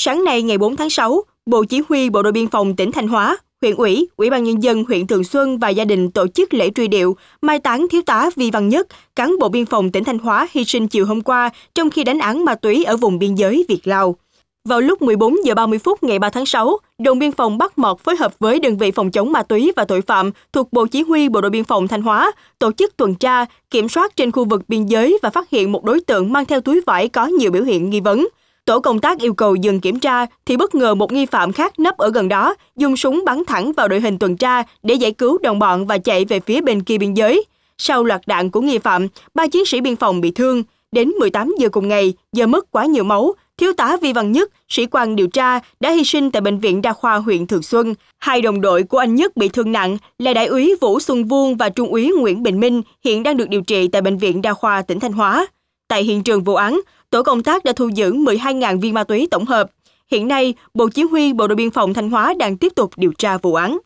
Sáng nay ngày 4 tháng 6, Bộ Chỉ huy Bộ đội Biên phòng tỉnh Thanh Hóa, huyện ủy, ủy ban nhân dân huyện Thường Xuân và gia đình tổ chức lễ truy điệu mai táng thiếu tá Vi Văn Nhất, cán bộ biên phòng tỉnh Thanh Hóa hy sinh chiều hôm qua trong khi đánh án ma túy ở vùng biên giới Việt Lào. Vào lúc 14 giờ 30 phút ngày 3 tháng 6, đồn biên phòng Bắc Mọt phối hợp với đơn vị phòng chống ma túy và tội phạm thuộc Bộ Chỉ huy Bộ đội Biên phòng Thanh Hóa tổ chức tuần tra, kiểm soát trên khu vực biên giới và phát hiện một đối tượng mang theo túi vải có nhiều biểu hiện nghi vấn. Tổ công tác yêu cầu dừng kiểm tra thì bất ngờ một nghi phạm khác nấp ở gần đó, dùng súng bắn thẳng vào đội hình tuần tra để giải cứu đồng bọn và chạy về phía bên kia biên giới. Sau loạt đạn của nghi phạm, ba chiến sĩ biên phòng bị thương. Đến 18 giờ cùng ngày, do mất quá nhiều máu, Thiếu tá Vi Văn Nhất, sĩ quan điều tra, đã hy sinh tại Bệnh viện Đa khoa huyện Thường Xuân. Hai đồng đội của anh Nhất bị thương nặng là Đại úy Vũ Xuân Vuông và Trung úy Nguyễn Bình Minh hiện đang được điều trị tại Bệnh viện Đa khoa tỉnh Thanh Hóa. Tại hiện trường vụ án, tổ công tác đã thu giữ 12.000 viên ma túy tổng hợp. Hiện nay, Bộ Chỉ huy Bộ đội Biên phòng Thanh Hóa đang tiếp tục điều tra vụ án.